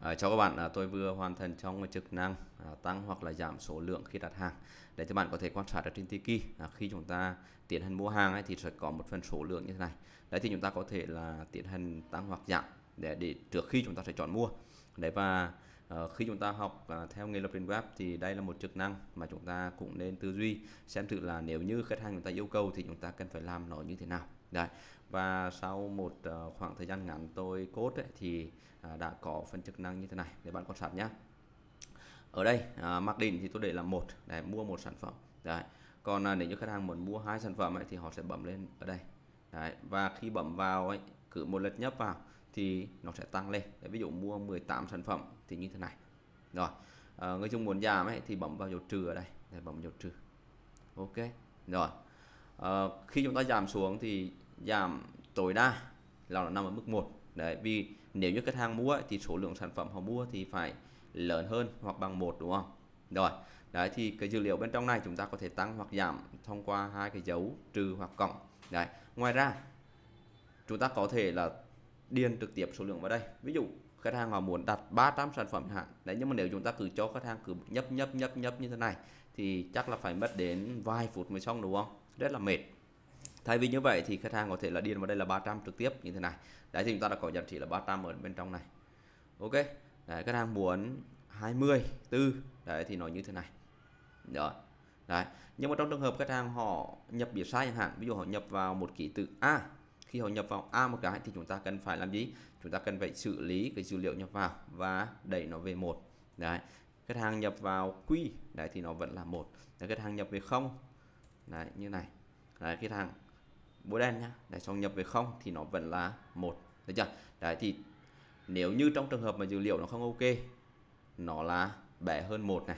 À, ờ, cho các bạn à, tôi vừa hoàn thành trong chức năng à, tăng hoặc là giảm số lượng khi đặt hàng để cho bạn có thể quan sát ở trên Tiki à, khi chúng ta tiến hành mua hàng ấy, thì sẽ có một phần số lượng như thế này đấy thì chúng ta có thể là tiến hành tăng hoặc giảm để, để trước khi chúng ta sẽ chọn mua đấy và Ờ, khi chúng ta học à, theo nghề lập trình web thì đây là một chức năng mà chúng ta cũng nên tư duy xem thử là nếu như khách hàng chúng ta yêu cầu thì chúng ta cần phải làm nó như thế nào Đấy. Và sau một ờ, khoảng thời gian ngắn tôi cốt thì à, đã có phần chức năng như thế này để bạn quan sát nhé. Ở đây à, mặc định thì tôi để là một để mua một sản phẩm. Đấy. Còn uh, nếu như khách hàng muốn mua hai sản phẩm ấy, thì họ sẽ bấm lên ở đây. Đấy. Và khi bấm vào ấy, cứ một lượt nhấp vào thì nó sẽ tăng lên Đấy, ví dụ mua 18 sản phẩm thì như thế này rồi à, người dùng muốn giảm ấy thì bấm vào dấu trừ ở đây để bấm dấu trừ ok rồi à, khi chúng ta giảm xuống thì giảm tối đa là nó nằm ở mức 1 đấy vì nếu như khách hàng mua ấy, thì số lượng sản phẩm họ mua thì phải lớn hơn hoặc bằng một đúng không rồi đấy thì cái dữ liệu bên trong này chúng ta có thể tăng hoặc giảm thông qua hai cái dấu trừ hoặc cộng đấy ngoài ra chúng ta có thể là điền trực tiếp số lượng vào đây ví dụ khách hàng họ muốn đặt 300 sản phẩm hạn đấy nhưng mà nếu chúng ta cứ cho khách hàng cứ nhấp nhấp nhấp nhấp như thế này thì chắc là phải mất đến vài phút mới xong đúng không rất là mệt thay vì như vậy thì khách hàng có thể là điền vào đây là 300 trực tiếp như thế này đấy thì chúng ta đã có giá trị là 300 ở bên trong này ok đấy, khách hàng muốn 20 tư đấy thì nói như thế này đó đấy nhưng mà trong trường hợp khách hàng họ nhập biệt sai chẳng hạn ví dụ họ nhập vào một ký tự a khi họ nhập vào A một cái thì chúng ta cần phải làm gì chúng ta cần phải xử lý cái dữ liệu nhập vào và đẩy nó về một đấy khách hàng nhập vào Q đấy thì nó vẫn là một khách hàng nhập về không đấy như này đấy khách hàng bố đen nhá đấy xong nhập về không thì nó vẫn là một được chưa đấy thì nếu như trong trường hợp mà dữ liệu nó không ok nó là bé hơn một này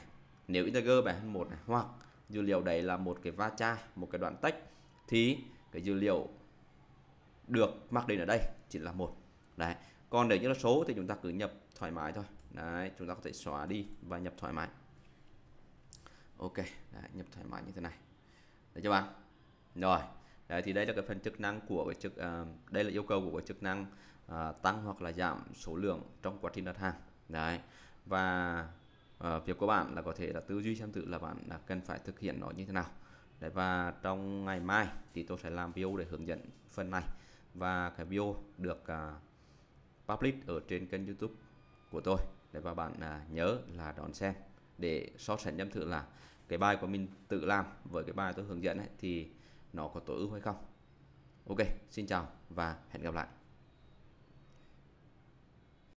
nếu integer bé hơn một này hoặc dữ liệu đấy là một cái va chai một cái đoạn tách thì cái dữ liệu được mặc định ở đây chỉ là một đấy còn để như là số thì chúng ta cứ nhập thoải mái thôi đấy chúng ta có thể xóa đi và nhập thoải mái ok đấy, nhập thoải mái như thế này đấy cho bạn rồi đấy thì đây là cái phần chức năng của cái chức uh, đây là yêu cầu của cái chức năng uh, tăng hoặc là giảm số lượng trong quá trình đặt hàng đấy và uh, việc của bạn là có thể là tư duy xem thử là bạn là cần phải thực hiện nó như thế nào đấy và trong ngày mai thì tôi sẽ làm video để hướng dẫn phần này và cái video được à, public ở trên kênh youtube của tôi để và bạn à, nhớ là đón xem để so sánh nhâm thử là cái bài của mình tự làm với cái bài tôi hướng dẫn ấy, thì nó có tối ưu hay không ok xin chào và hẹn gặp lại